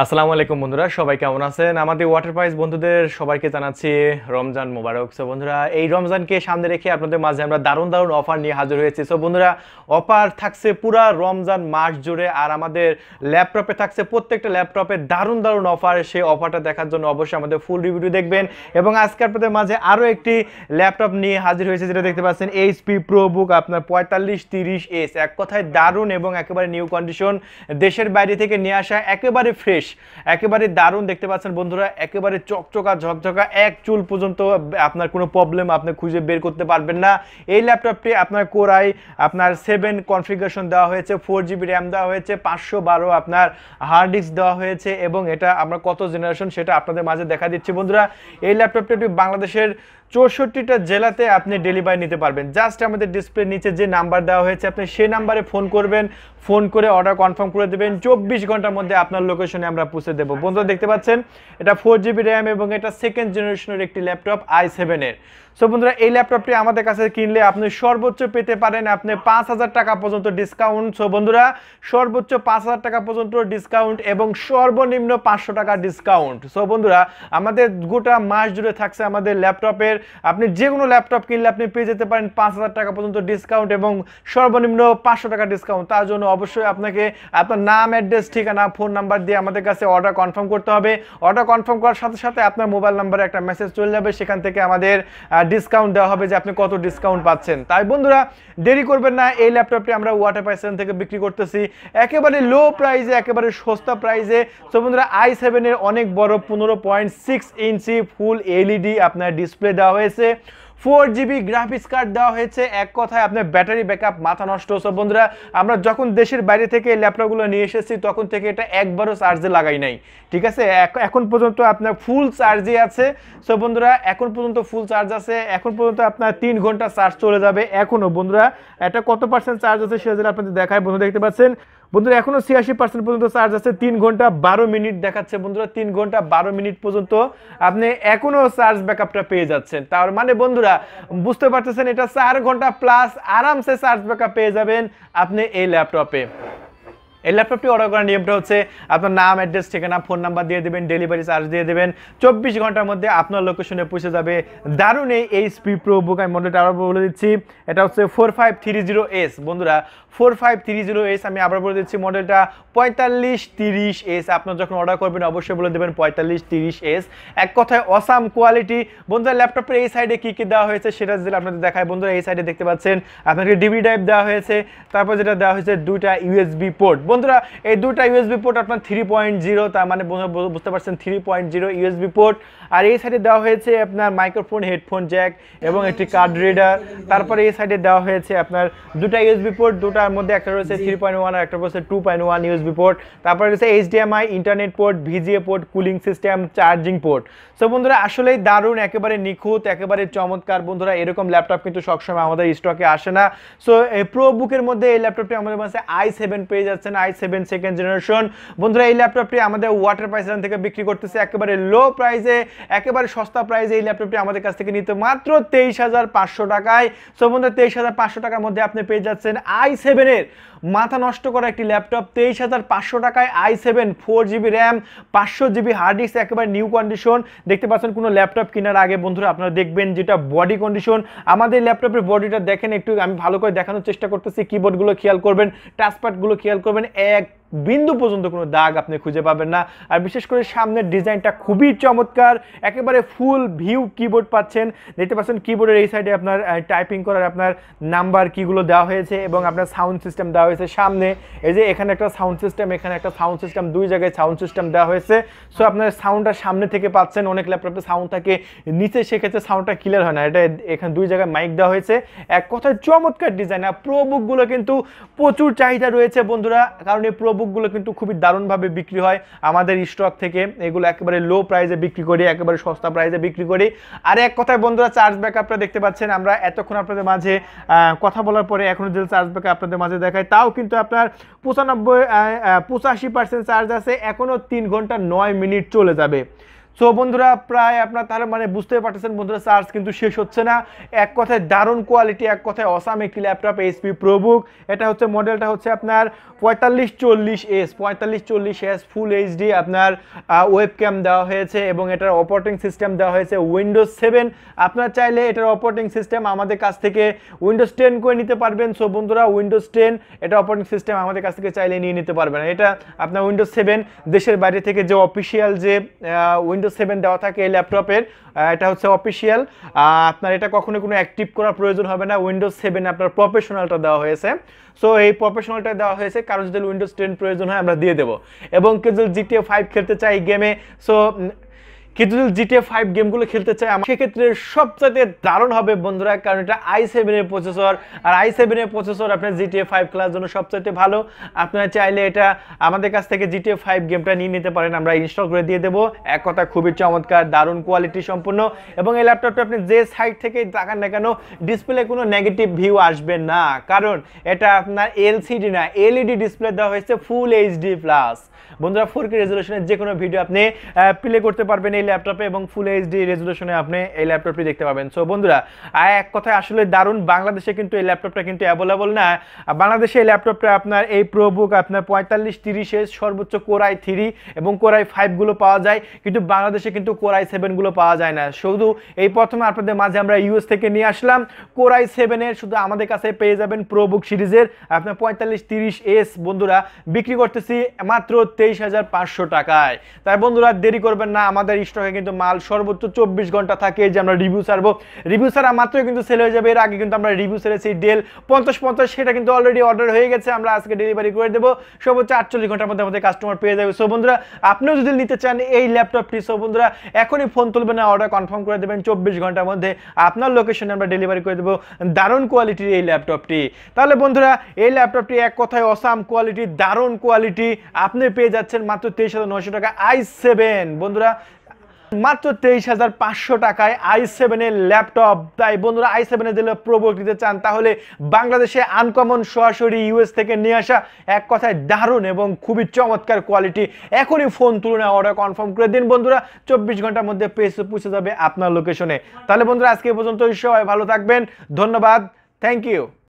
আসসালামু আলাইকুম বন্ধুরা সবাই কেমন আছেন আমাদের ওয়াটার প্রাইজ বন্ধুদের সবাইকে জানাচ্ছি রমজান মোবারক সো বন্ধুরা এই রমজানকে সামনে রেখে আপনাদের মাঝে আমরা দারুণ দারুণ অফার নিয়ে হাজির হয়েছি সো বন্ধুরা অফার থাকছে পুরা রমজান মাস জুড়ে আর আমাদের ল্যাপটপে থাকছে প্রত্যেকটা ল্যাপটপে দারুণ দারুণ অফার সেই অফারটা দেখার জন্য অবশ্যই আমাদের ফুল রিভিউ দেখবেন এবং আজকে আপনাদের মাঝে আরও একটি ল্যাপটপ নিয়ে হাজির হয়েছে যেটা দেখতে পাচ্ছেন এইচপি প্রো বুক আপনার পঁয়তাল্লিশ তিরিশ এস এক কথায় দারুণ এবং একেবারে নিউ কন্ডিশন দেশের বাইরে থেকে নিয়ে আসা একেবারে ফ্রেশ ফিনিশ একেবারে দারুণ দেখতে পাচ্ছেন বন্ধুরা একেবারে চকচকা ঝকঝকা এক চুল পর্যন্ত আপনার কোনো প্রবলেম আপনি খুঁজে বের করতে পারবেন না এই ল্যাপটপটি আপনার কোরাই আপনার সেভেন কনফিগারেশন দেওয়া হয়েছে ফোর জিবি র্যাম দেওয়া হয়েছে পাঁচশো বারো আপনার হার্ড ডিস্ক দেওয়া হয়েছে এবং এটা আমরা কত জেনারেশন সেটা আপনাদের মাঝে দেখা দিচ্ছি বন্ধুরা এই ল্যাপটপটি বাংলাদেশের চৌষট্টিটা জেলাতে আপনি ডেলিভারি নিতে পারবেন জাস্ট আমাদের ডিসপ্লে নিচে যে নাম্বার দেওয়া হয়েছে আপনি সেই নাম্বারে ফোন করবেন ফোন করে অর্ডার কনফার্ম করে দেবেন চব্বিশ ঘন্টার মধ্যে আপনার লোকেশনে আমরা পৌঁছে দেবো বন্ধুরা দেখতে পাচ্ছেন এটা ফোর জিবি র্যাম এবং এটা সেকেন্ড জেনারেশনের একটি ল্যাপটপ আই সেভেনের সো বন্ধুরা এই ল্যাপটপটি আমাদের কাছে কিনলে আপনি সর্বোচ্চ পেতে পারেন আপনি পাঁচ হাজার টাকা পর্যন্ত ডিসকাউন্ট সো বন্ধুরা সর্বোচ্চ পাঁচ হাজার টাকা পর্যন্ত ডিসকাউন্ট এবং সর্বনিম্ন পাঁচশো টাকা ডিসকাউন্ট সো বন্ধুরা আমাদের গোটা মাস জুড়ে থাকছে আমাদের ল্যাপটপের আপনি যে কোনো ল্যাপটপ কিনলে আপনি পেয়ে যেতে পারেন পাঁচ হাজার টাকা পর্যন্ত ডিসকাউন্ট এবং সর্বনিম্ন পাঁচশো টাকা ডিসকাউন্ট তার জন্য অবশ্যই আপনাকে আপনার নাম অ্যাড্রেস ঠিকানা ফোন নাম্বার দিয়ে আমাদের কাছে অর্ডার কনফার্ম করতে হবে অর্ডার কনফার্ম করার সাথে সাথে আপনার মোবাইল নাম্বারে একটা মেসেজ চলে যাবে সেখান থেকে আমাদের ডিসকাউন্ট দেওয়া হবে যে আপনি কত ডিসকাউন্ট পাচ্ছেন তাই বন্ধুরা দেরি করবেন না এই ল্যাপটপটি আমরা ওয়াটার পাইসেন থেকে বিক্রি করতেছি একেবারে লো প্রাইজে একেবারে সস্তা প্রাইজে তো বন্ধুরা আই সেভেনের অনেক বড় পনেরো পয়েন্ট সিক্স ইঞ্চি ফুল এলইডি আপনার ডিসপ্লে দেওয়া হয়েছে ফোর জিবি গ্রাফিক্স কার্ড দেওয়া হয়েছে এক কথায় আপনার ব্যাটারি ব্যাকআপ মাথা নষ্ট হচ্ছে বন্ধুরা আমরা যখন দেশের বাইরে থেকে ল্যাপটপগুলো নিয়ে এসেছি তখন থেকে এটা একবারও চার্জে লাগাই নাই ঠিক আছে এখন পর্যন্ত আপনার ফুল চার্জে আছে সো বন্ধুরা এখন পর্যন্ত ফুল চার্জ আছে এখন পর্যন্ত আপনার তিন ঘন্টা চার্জ চলে যাবে এখনও বন্ধুরা এটা কত পার্সেন্ট চার্জ আছে সেটা আপনাদের দেখায় বন্ধু দেখতে পাচ্ছেন বন্ধুরা এখনো ছিয়াশি পার্সেন্ট পর্যন্ত চার্জ আছে তিন ঘন্টা বারো মিনিট দেখাচ্ছে বন্ধুরা তিন ঘন্টা বারো মিনিট পর্যন্ত আপনি এখনো চার্জ ব্যাকআপটা পেয়ে যাচ্ছেন তার মানে বন্ধুরা বুঝতে পারতেছেন এটা চার ঘন্টা প্লাস আরামসে চার্জ ব্যাকআপ পেয়ে যাবেন আপনি এই ল্যাপটপে এই ল্যাপটপটি অর্ডার করার নিয়মটা হচ্ছে আপনার নাম অ্যাড্রেস ঠিকানা ফোন নাম্বার দিয়ে দেবেন ডেলিভারি চার্জ দিয়ে দেবেন চব্বিশ ঘন্টার মধ্যে আপনার লোকেশনে পৌঁছে যাবে দারুণ এই এইচপি প্রো বুক আমি মডেলটা আবার বলে দিচ্ছি এটা হচ্ছে four five three zero S বন্ধুরা four five three zero S আমি আবার বলে দিচ্ছি মডেলটা পঁয়তাল্লিশ তিরিশ এস আপনার যখন অর্ডার করবেন অবশ্যই বলে দেবেন পঁয়তাল্লিশ তিরিশ এস এক কথায় অসাম কোয়ালিটি বন্ধুরা ল্যাপটপের এই সাইডে কী কী দেওয়া হয়েছে সেটা যদি আপনাদের দেখায় বন্ধুরা এই সাইডে দেখতে পাচ্ছেন আপনাকে ডিবি ড্রাইভ দেওয়া হয়েছে তারপর যেটা দেওয়া হয়েছে দুইটা ইউএসবি পোর্ট বন্ধুরা এই দুটা ইউএসবি পোর্ট আপনার থ্রি পয়েন্ট জিরো তার মানে বুঝতে পারছেন three point zero USB port আর এই সাইডে দেওয়া হয়েছে আপনার মাইক্রোফোন হেডফোন জ্যাক এবং একটি কার্ড রিডার তারপরে এই সাইডে দেওয়া হয়েছে আপনার দুটা ইউএসবি পোর্ট দুটার মধ্যে একটা রয়েছে থ্রি পয়েন্ট ওয়ান আর একটা রয়েছে two point one USB port তারপরে রয়েছে HDMI internet port VGA port cooling system charging port so বন্ধুরা আসলেই দারুণ একেবারে নিখুঁত একেবারে চমৎকার বন্ধুরা এরকম ল্যাপটপ কিন্তু সবসময় আমাদের স্টকে আসে না সো প্রো বুকের মধ্যে এই ল্যাপটপটি আমাদের মাসে আই সেভেন পেয়ে যাচ্ছেন আই সেভেন সেকেন্ড জেনারেশন বন্ধুরা এই ল্যাপটপটি আমাদের ওয়াটার এখান থেকে বিক্রি করতেছে একেবারে লো প্রাইসে একেবারে সস্তা প্রাইসে এই ল্যাপটপটি আমাদের কাছ থেকে নিতে মাত্র তেইশ হাজার পাঁচশো টাকায় সো বন্ধুরা তেইশ হাজার পাঁচশো টাকার মধ্যে আপনি পেয়ে যাচ্ছেন আই সেভেনের মাথা নষ্ট করা একটি ল্যাপটপ তেইশ হাজার পাঁচশো টাকায় I seven four GB RAM পাঁচশো জিবি হার্ড ডিস্ক একেবারে নিউ কন্ডিশন দেখতে পাচ্ছেন কোনো ল্যাপটপ কেনার আগে বন্ধুরা আপনারা দেখবেন যেটা বডি কন্ডিশন আমাদের ল্যাপটপের বডিটা দেখেন একটু আমি ভালো করে দেখানোর চেষ্টা করতেছি কিবোর্ডগুলো খেয়াল করবেন টাচপ্যাডগুলো খেয়াল করবেন এক বিন্দু পর্যন্ত কোনো দাগ আপনি খুঁজে পাবেন না আর বিশেষ করে সামনের ডিজাইনটা খুবই চমৎকার একেবারে ফুল ভিউ কিবোর্ড পাচ্ছেন দেখতে পাচ্ছেন কিবোর্ডের এই সাইডে আপনার টাইপিং করার আপনার নাম্বার কিগুলো দেওয়া হয়েছে এবং আপনার সাউন্ড সিস্টেম দেওয়া হয়েছে সামনে এই যে এখানে একটা সাউন্ড সিস্টেম এখানে একটা সাউন্ড সিস্টেম দুই জায়গায় সাউন্ড সিস্টেম দেওয়া হয়েছে সো আপনার সাউন্ডটা সামনে থেকে পাচ্ছেন অনেক ল্যাপটপে সাউন্ড থাকে নিচে সেক্ষেত্রে সাউন্ডটা ক্লিয়ার হয় না এটা এখানে দুই জায়গায় মাইক দেওয়া হয়েছে এক কথায় চমৎকার ডিজাইন আর প্রবুকগুলো কিন্তু প্রচুর চাহিদা রয়েছে বন্ধুরা কারণ এই প্রো বুকগুলো কিন্তু খুবই দারুণভাবে বিক্রি হয় আমাদের স্টক থেকে এগুলো একেবারে লো প্রাইসে বিক্রি করি একেবারে সস্তা প্রাইসে বিক্রি করি আর এক কথায় বন্ধুরা চার্জ ব্যাক আপনারা দেখতে পাচ্ছেন আমরা এতক্ষণ আপনাদের মাঝে কথা বলার পরে এখনও যদি চার্জ ব্যাক আপনাদের মাঝে দেখায় তাও কিন্তু আপনার পঁচানব্বই পঁচাশি পার্সেন্ট চার্জ আছে এখনও তিন ঘন্টা নয় মিনিট চলে যাবে সো বন্ধুরা প্রায় আপনার তাহলে মানে বুঝতে পারতেছেন বন্ধুরা চার্জ কিন্তু শেষ হচ্ছে না এক কথায় দারুণ কোয়ালিটি এক কথায় অসাম একটি ল্যাপটপ এসপি প্রবুক এটা হচ্ছে মডেলটা হচ্ছে আপনার পঁয়তাল্লিশ চল্লিশ এস পঁয়তাল্লিশ চল্লিশ এস ফুল এইচডি আপনার ওয়েব ক্যাম দেওয়া হয়েছে এবং এটার অপারেটিং সিস্টেম দেওয়া হয়েছে উইন্ডোজ সেভেন আপনার চাইলে এটার অপারেটিং সিস্টেম আমাদের কাছ থেকে উইন্ডোজ টেন করে নিতে পারবেন সো বন্ধুরা উইন্ডোজ টেন এটা অপারেটিং সিস্টেম আমাদের কাছ থেকে চাইলে নিয়ে নিতে পারবেন এটা আপনার উইন্ডোজ সেভেন দেশের বাইরে থেকে যে অফিসিয়াল যে উইন্ডোজ উইন্ডোজ সেভেন দেওয়া থাকে এই ল্যাপটপের এটা হচ্ছে অফিসিয়াল আপনার এটা কখনো কোনো অ্যাক্টিভ করার প্রয়োজন হবে না উইন্ডোজ সেভেন আপনার প্রফেশনালটা দেওয়া হয়েছে সো এই প্রফেশনালটা দেওয়া হয়েছে কারো যদি উইন্ডোজ টেন প্রয়োজন হয় আমরা দিয়ে দেবো এবং কেউ যদি জিটিএ ফাইভ খেলতে চাই গেমে সো কিন্তু যদি জিটিএ ফাইভ গেমগুলো খেলতে চাই আমার সেক্ষেত্রে সবচাইতে দারুণ হবে বন্ধুরা কারণ এটা আই সেভেনের প্রসেসর আর আই সেভেনের প্রসেসর আপনার জিটিএ ফাইভ খেলার জন্য সবচাইতে ভালো আপনারা চাইলে এটা আমাদের কাছ থেকে জিটিএ ফাইভ গেমটা নিয়ে নিতে পারেন আমরা ইনস্টল করে দিয়ে দেবো এক কথা খুবই চমৎকার দারুণ কোয়ালিটি সম্পূর্ণ এবং এই ল্যাপটপটা আপনি যে সাইড থেকে তাকান না কেন ডিসপ্লে কোনো নেগেটিভ ভিউ আসবে না কারণ এটা আপনার এলসিডি না এলইডি ডিসপ্লে e দেওয়া হয়েছে ফুল এইচডি প্লাস বন্ধুরা ফোর কে রেজলিউশনের যে কোনো ভিডিও আপনি প্লে করতে পারবেন এই ল্যাপটপে এবং ফুল এইচডি রেজুলেশনে আপনি এই ল্যাপটপটি দেখতে পাবেন সো বন্ধুরা আর এক কথায় আসলে দারুণ বাংলাদেশে কিন্তু এই ল্যাপটপটা কিন্তু অ্যাভেলেবল না বাংলাদেশে এই ল্যাপটপটা আপনার এই প্রোবুক আপনার পঁয়তাল্লিশ তিরিশের সর্বোচ্চ কোরাই থ্রি এবং কোরাই ফাইভগুলো পাওয়া যায় কিন্তু বাংলাদেশে কিন্তু কোরাই সেভেনগুলো পাওয়া যায় না শুধু এই প্রথমে আপনাদের মাঝে আমরা ইউএস থেকে নিয়ে আসলাম কোরাই সেভেনের শুধু আমাদের কাছে পেয়ে যাবেন প্রোবুক সিরিজের আপনার পঁয়তাল্লিশ তিরিশ এস বন্ধুরা বিক্রি করতেছি মাত্র তেইশ হাজার পাঁচশো টাকায় তাই বন্ধুরা দেরি করবেন না আমাদের স্টকে কিন্তু মাল সর্বোচ্চ চব্বিশ ঘন্টা থাকে যে আমরা রিভিউ সারবো রিভিউ সারা মাত্র কিন্তু সেল হয়ে যাবে এর আগে কিন্তু আমরা রিভিউ সেরেছি ডেল পঞ্চাশ পঞ্চাশ সেটা কিন্তু অলরেডি অর্ডার হয়ে গেছে আমরা আজকে ডেলিভারি করে দেবো সর্বোচ্চ আটচল্লিশ ঘন্টার মধ্যে আমাদের কাস্টমার পেয়ে যাবে সো বন্ধুরা আপনিও যদি নিতে চান এই ল্যাপটপটি সো বন্ধুরা এখনই ফোন তুলবেন না অর্ডার কনফার্ম করে দেবেন চব্বিশ ঘন্টার মধ্যে আপনার লোকেশনে আমরা ডেলিভারি করে দেবো দারুণ কোয়ালিটির এই ল্যাপটপটি তাহলে বন্ধুরা এই ল্যাপটপটি এক কথায় অসাম কোয়ালিটি দারুণ কোয়ালিটি আপনি পেয়ে যাচ্ছেন মাত্র তেইশ হাজার নশো টাকা আই সেভেন বন্ধুরা মাত্র তেইশ হাজার পাঁচশো টাকায় আই সেভেনের ল্যাপটপ তাই বন্ধুরা আই সেভেনের দিলে প্রবল দিতে চান তাহলে বাংলাদেশে আনকমন সরাসরি ইউএস থেকে নিয়ে আসা এক কথায় দারুণ এবং খুবই চমৎকার কোয়ালিটি এখনই ফোন তুলনা অর্ডার কনফার্ম করে দিন বন্ধুরা চব্বিশ ঘন্টার মধ্যে পেসে পৌঁছে যাবে আপনার লোকেশনে তাহলে বন্ধুরা আজকে পর্যন্ত সবাই ভালো থাকবেন ধন্যবাদ থ্যাংক ইউ